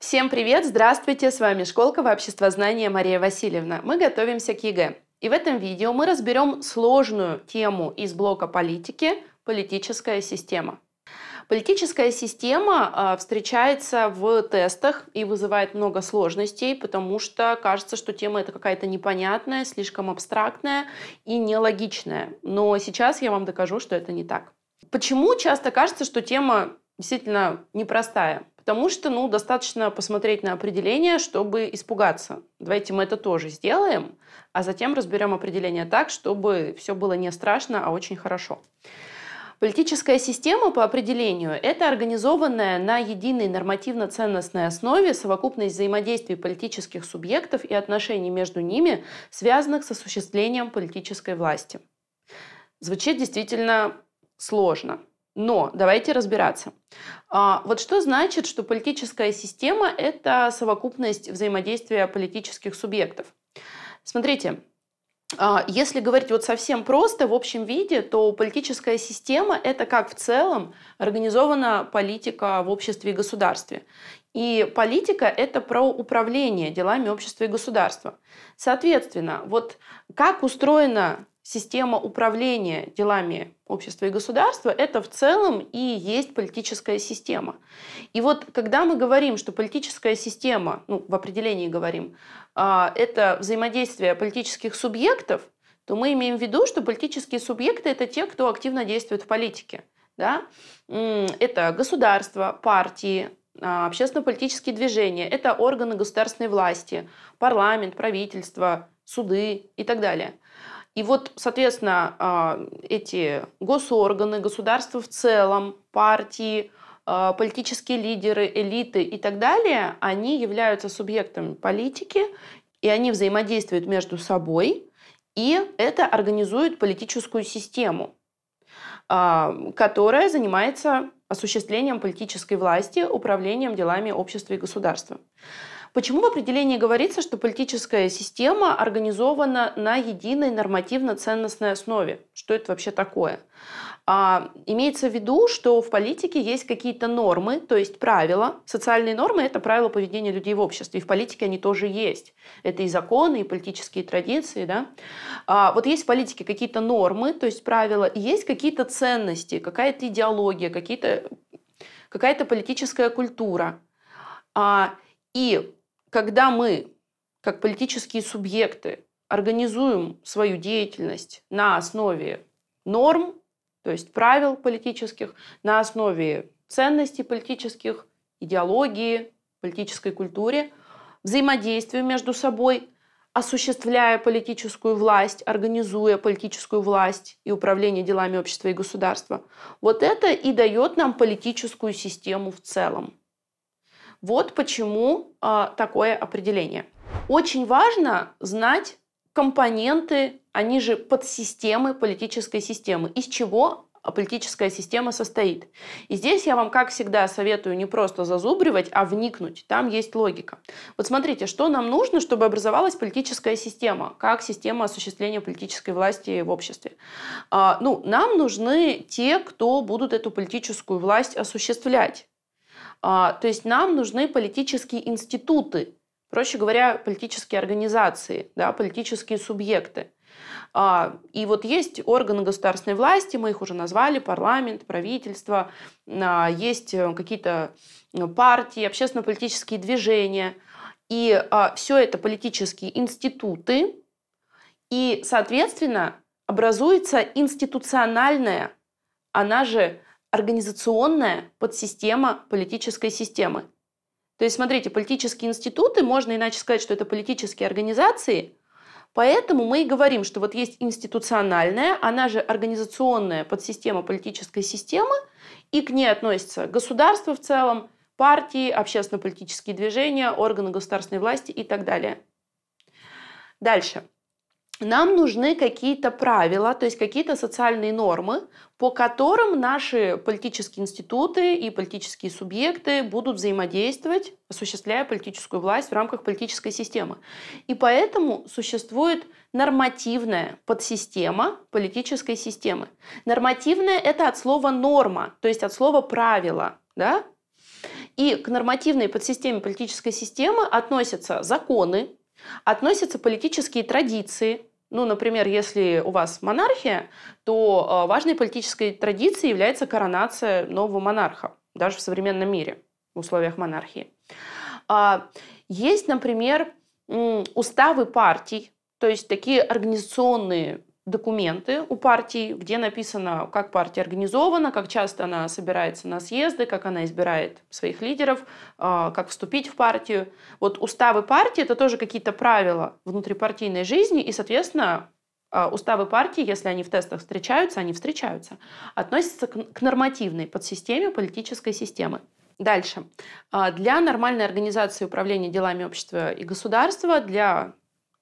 Всем привет! Здравствуйте! С вами Школка Школкова обществознания Мария Васильевна. Мы готовимся к ЕГЭ. И в этом видео мы разберем сложную тему из блока политики «Политическая система». Политическая система а, встречается в тестах и вызывает много сложностей, потому что кажется, что тема это какая-то непонятная, слишком абстрактная и нелогичная. Но сейчас я вам докажу, что это не так. Почему часто кажется, что тема действительно непростая. Потому что, ну, достаточно посмотреть на определение, чтобы испугаться. Давайте мы это тоже сделаем, а затем разберем определение так, чтобы все было не страшно, а очень хорошо. Политическая система по определению – это организованная на единой нормативно-ценностной основе совокупность взаимодействий политических субъектов и отношений между ними, связанных с осуществлением политической власти. Звучит действительно сложно – но давайте разбираться. А, вот что значит, что политическая система – это совокупность взаимодействия политических субъектов? Смотрите, а, если говорить вот совсем просто, в общем виде, то политическая система – это как в целом организована политика в обществе и государстве. И политика – это про управление делами общества и государства. Соответственно, вот как устроена система управления делами общества и государства, это в целом и есть политическая система. И вот когда мы говорим, что политическая система, ну, в определении говорим, а, это взаимодействие политических субъектов, то мы имеем в виду, что политические субъекты – это те, кто активно действует в политике. Да? Это государство, партии, а, общественно-политические движения, это органы государственной власти, парламент, правительство, суды и так далее – и вот, соответственно, а, эти госорганы, государство в целом, партии, а, политические лидеры, элиты и так далее, они являются субъектами политики, и они взаимодействуют между собой, и это организует политическую систему, а, которая занимается осуществлением политической власти, управлением делами общества и государства. Почему в определении говорится, что политическая система организована на единой нормативно-ценностной основе? Что это вообще такое? А, имеется в виду, что в политике есть какие-то нормы, то есть правила. Социальные нормы – это правила поведения людей в обществе. И в политике они тоже есть. Это и законы, и политические традиции. Да? А, вот есть в политике какие-то нормы, то есть правила, и есть какие-то ценности, какая-то идеология, какие-то, какая-то политическая культура. А, и когда мы, как политические субъекты, организуем свою деятельность на основе норм, то есть правил политических, на основе ценностей политических, идеологии, политической культуре, взаимодействию между собой, осуществляя политическую власть, организуя политическую власть и управление делами общества и государства. Вот это и дает нам политическую систему в целом. Вот почему э, такое определение. Очень важно знать компоненты, они же подсистемы политической системы, из чего политическая система состоит. И здесь я вам, как всегда, советую не просто зазубривать, а вникнуть. Там есть логика. Вот смотрите, что нам нужно, чтобы образовалась политическая система, как система осуществления политической власти в обществе. А, ну, нам нужны те, кто будут эту политическую власть осуществлять. А, то есть нам нужны политические институты, проще говоря, политические организации, да, политические субъекты. А, и вот есть органы государственной власти, мы их уже назвали, парламент, правительство, а, есть э, какие-то э, партии, общественно-политические движения. И все это политические институты, и, соответственно, образуется институциональная, она же организационная подсистема политической системы. То есть, смотрите, политические институты, можно иначе сказать, что это политические организации, поэтому мы и говорим, что вот есть институциональная, она же организационная подсистема политической системы, и к ней относятся государство в целом, партии, общественно-политические движения, органы государственной власти и так далее. Дальше нам нужны какие-то правила, то есть какие-то социальные нормы, по которым наши политические институты и политические субъекты будут взаимодействовать, осуществляя политическую власть в рамках политической системы. И поэтому существует нормативная подсистема политической системы. Нормативная – это от слова «норма», то есть от слова правила, Да? И к нормативной подсистеме политической системы относятся законы, относятся политические традиции, ну, например, если у вас монархия, то э, важной политической традицией является коронация нового монарха, даже в современном мире, в условиях монархии. А, есть, например, уставы партий, то есть такие организационные документы у партии, где написано, как партия организована, как часто она собирается на съезды, как она избирает своих лидеров, а, как вступить в партию. Вот уставы партии – это тоже какие-то правила внутрипартийной жизни, и, соответственно, а, уставы партии, если они в тестах встречаются, они встречаются, относятся к нормативной подсистеме политической системы. Дальше. А, для нормальной организации управления делами общества и государства, для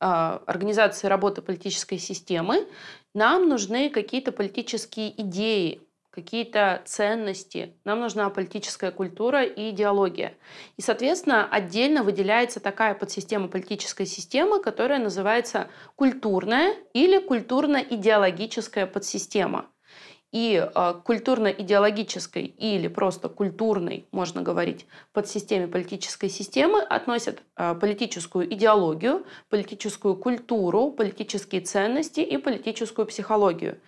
а, организации работы политической системы, нам нужны какие-то политические идеи, какие-то ценности, нам нужна политическая культура и идеология. И, соответственно, отдельно выделяется такая подсистема политической системы, которая называется культурная или культурно-идеологическая подсистема и а, культурно-идеологической или просто культурной, можно говорить, подсистеме политической системы относят а, политическую идеологию, политическую культуру, политические ценности и политическую психологию.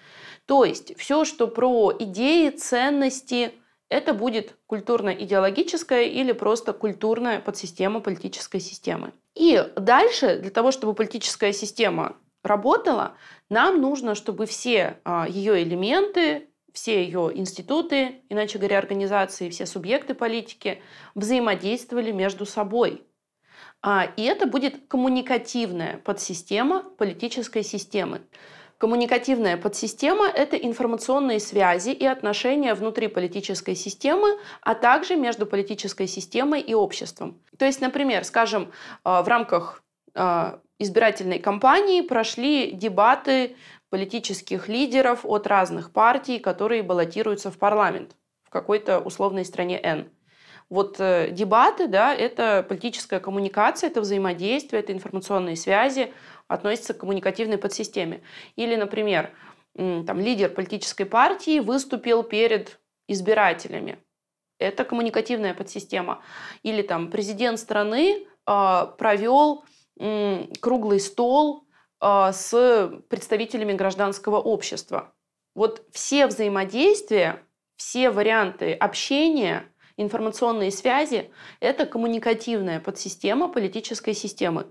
То есть все, что про идеи, ценности, это будет культурно-идеологическая или просто культурная подсистема политической системы. И дальше, для того, чтобы политическая система работала, нам нужно, чтобы все а, ее элементы, все ее институты, иначе говоря, организации, все субъекты политики взаимодействовали между собой. А, и это будет коммуникативная подсистема политической системы. Коммуникативная подсистема – это информационные связи и отношения внутри политической системы, а также между политической системой и обществом. То есть, например, скажем, а, в рамках а, избирательной кампании прошли дебаты политических лидеров от разных партий, которые баллотируются в парламент в какой-то условной стране N. Вот э, дебаты, да, это политическая коммуникация, это взаимодействие, это информационные связи, относится к коммуникативной подсистеме. Или, например, там, лидер политической партии выступил перед избирателями. Это коммуникативная подсистема. Или там президент страны э, провел круглый стол а, с представителями гражданского общества. Вот все взаимодействия, все варианты общения, информационные связи – это коммуникативная подсистема политической системы.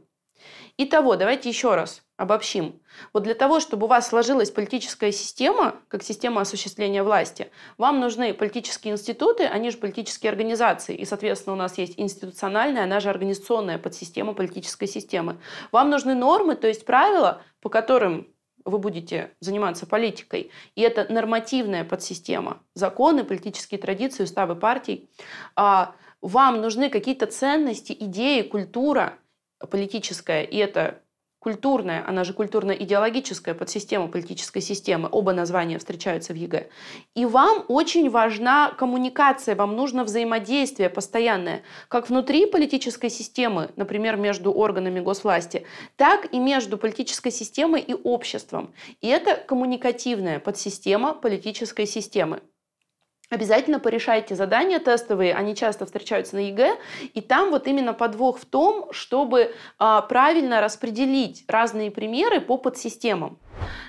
Итого, давайте еще раз обобщим. Вот для того, чтобы у вас сложилась политическая система, как система осуществления власти, вам нужны политические институты, они а же политические организации. И, соответственно, у нас есть институциональная, она же организационная подсистема политической системы. Вам нужны нормы, то есть правила, по которым вы будете заниматься политикой. И это нормативная подсистема. Законы, политические традиции, уставы партий. А, вам нужны какие-то ценности, идеи, культура – политическая и это культурная, она же культурно-идеологическая подсистема политической системы. Оба названия встречаются в ЕГЭ. И вам очень важна коммуникация, вам нужно взаимодействие постоянное, как внутри политической системы, например, между органами госвласти, так и между политической системой и обществом. И это коммуникативная подсистема политической системы. Обязательно порешайте задания тестовые, они часто встречаются на ЕГЭ, и там вот именно подвох в том, чтобы э, правильно распределить разные примеры по подсистемам.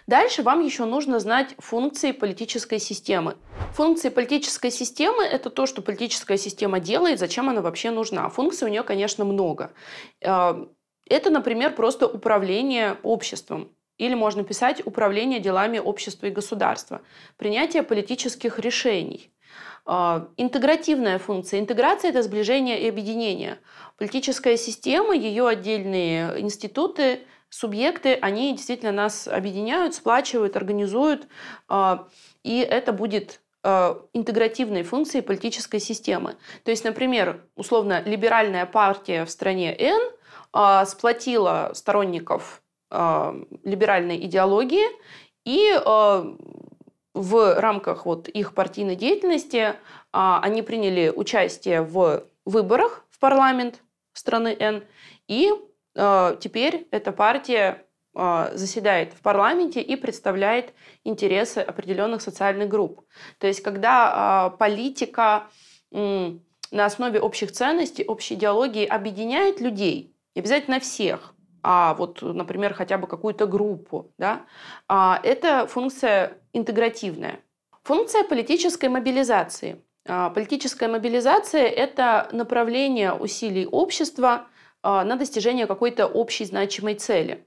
Дальше вам еще нужно знать функции политической системы. Функции политической системы – это то, что политическая система делает, зачем она вообще нужна. Функций у нее, конечно, много. А, это, например, просто управление обществом. Или можно писать «Управление делами общества и государства», «Принятие политических решений», а, интегративная функция. Интеграция – это сближение и объединение. Политическая система, ее отдельные институты, субъекты, они действительно нас объединяют, сплачивают, организуют. А, и это будет а, интегративной функции политической системы. То есть, например, условно, либеральная партия в стране н сплотила сторонников либеральной идеологии и в рамках вот их партийной деятельности а, они приняли участие в выборах в парламент страны Н, и а, теперь эта партия а, заседает в парламенте и представляет интересы определенных социальных групп. То есть, когда а, политика м, на основе общих ценностей, общей идеологии объединяет людей, обязательно всех, а вот, например, хотя бы какую-то группу, да, а это функция интегративная. Функция политической мобилизации. А, политическая мобилизация – это направление усилий общества а, на достижение какой-то общей значимой цели.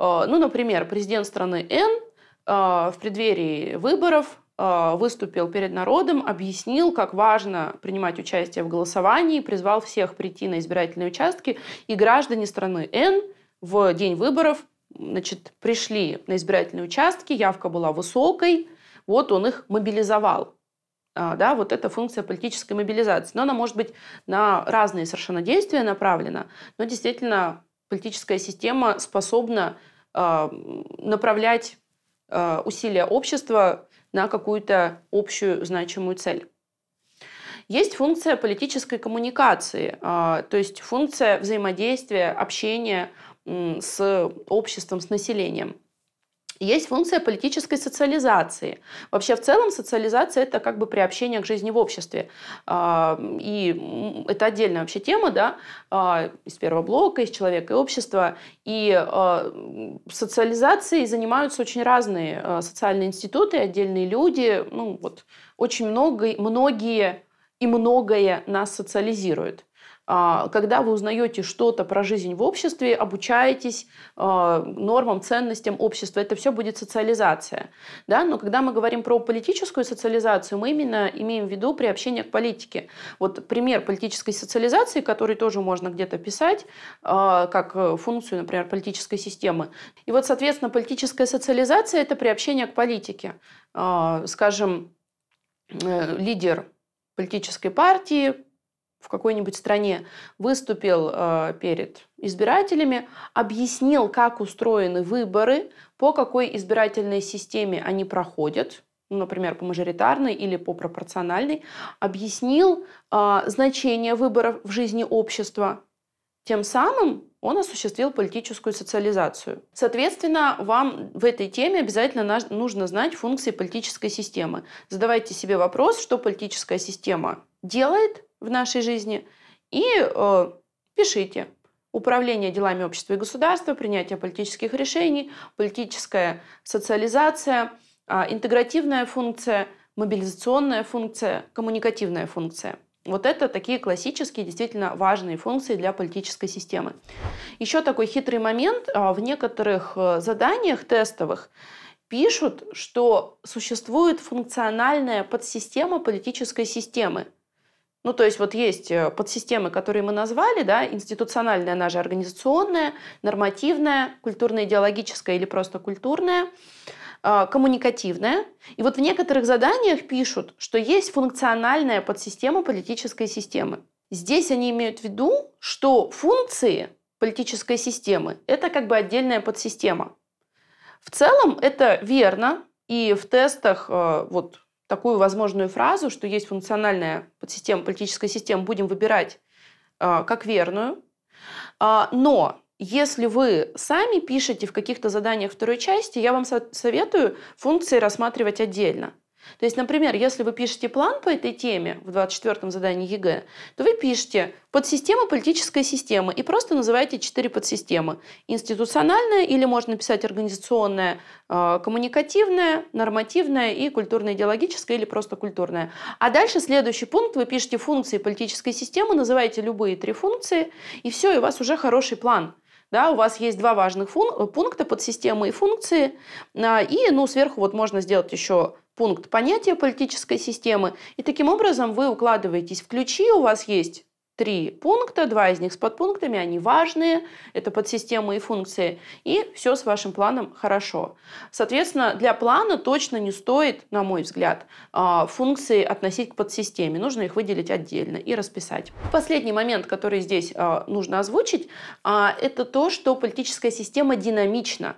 А, ну, например, президент страны Н в преддверии выборов а, выступил перед народом, объяснил, как важно принимать участие в голосовании, призвал всех прийти на избирательные участки, и граждане страны Н в день выборов значит, пришли на избирательные участки, явка была высокой, вот он их мобилизовал. А, да, вот эта функция политической мобилизации. Но она может быть на разные совершенно действия направлена, но действительно политическая система способна а, направлять усилия общества на какую-то общую значимую цель. Есть функция политической коммуникации, а, то есть функция взаимодействия, общения с обществом, с населением. Есть функция политической социализации. Вообще в целом социализация – это как бы приобщение к жизни в обществе. А, и это отдельная вообще тема, да, а, из первого блока, из человека и общества. И а, социализацией занимаются очень разные социальные институты, отдельные люди. Ну вот очень много, многие и многое нас социализирует. А, когда вы узнаете что-то про жизнь в обществе, обучаетесь а, нормам, ценностям общества, это все будет социализация. Да? Но когда мы говорим про политическую социализацию, мы именно имеем в виду приобщение к политике. Вот пример политической социализации, который тоже можно где-то писать, а, как э, функцию, например, политической системы. И вот, соответственно, политическая социализация – это приобщение к политике. Скажем, э, лидер политической партии, в какой-нибудь стране выступил э, перед избирателями, объяснил, как устроены выборы, по какой избирательной системе они проходят, ну, например, по мажоритарной или по пропорциональной, объяснил э, значение выборов в жизни общества. Тем самым он осуществил политическую социализацию. Соответственно, вам в этой теме обязательно нужно знать функции политической системы. Задавайте себе вопрос, что политическая система делает, в нашей жизни. И э, пишите. Управление делами общества и государства, принятие политических решений, политическая социализация, э, интегративная функция, мобилизационная функция, коммуникативная функция. Вот это такие классические, действительно важные функции для политической системы. Еще такой хитрый момент. А, в некоторых э, заданиях тестовых пишут, что существует функциональная подсистема политической системы – ну, то есть вот есть э, подсистемы, которые мы назвали, да, институциональная, она же организационная, нормативная, культурно-идеологическая или просто культурная, а, коммуникативная. И вот в некоторых заданиях пишут, что есть функциональная подсистема политической системы. Здесь они имеют в виду, что функции политической системы – это как бы отдельная подсистема. В целом это верно, и в тестах э, вот такую возможную фразу, что есть функциональная подсистема, политическая система, будем выбирать э, как верную. Э, но если вы сами пишете в каких-то заданиях второй части, я вам советую функции рассматривать отдельно. То есть, например, если вы пишете план по этой теме в 24-м задании ЕГЭ, то вы пишете подсистема политической системы и просто называете четыре подсистемы. Институциональная или можно писать организационная, э, коммуникативная, нормативная и культурно-идеологическая или просто культурная. А дальше следующий пункт, вы пишете функции политической системы, называете любые три функции, и все, и у вас уже хороший план. Да, у вас есть два важных фун- э, пункта, подсистемы и функции. А, и ну, сверху вот можно сделать еще пункт понятия политической системы. И таким образом вы укладываетесь в ключи, у вас есть три пункта, два из них с подпунктами, они важные, это подсистемы и функции, и все с вашим планом хорошо. Соответственно, для плана точно не стоит, на мой взгляд, а, функции относить к подсистеме, нужно их выделить отдельно и расписать. Последний момент, который здесь а, нужно озвучить, а, это то, что политическая система динамична.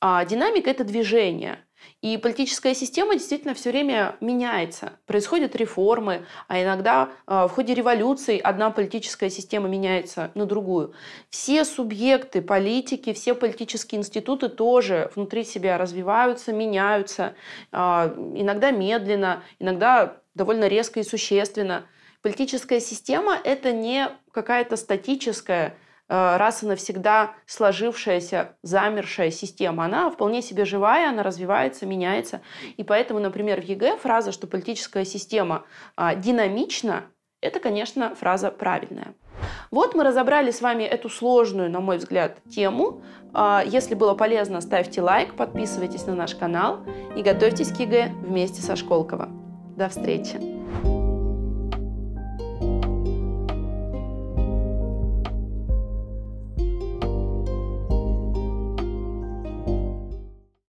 Динамика – это движение. И политическая система действительно все время меняется. Происходят реформы, а иногда а, в ходе революций одна политическая система меняется на другую. Все субъекты политики, все политические институты тоже внутри себя развиваются, меняются, а, иногда медленно, иногда довольно резко и существенно. Политическая система – это не какая-то статическая Э, раз и навсегда сложившаяся, замершая система. Она вполне себе живая, она развивается, меняется. И поэтому, например, в ЕГЭ фраза, что политическая система а, динамична, это, конечно, фраза правильная. Вот мы разобрали с вами эту сложную, на мой взгляд, тему. А, если было полезно, ставьте лайк, подписывайтесь на наш канал и готовьтесь к ЕГЭ вместе со Школково. До встречи!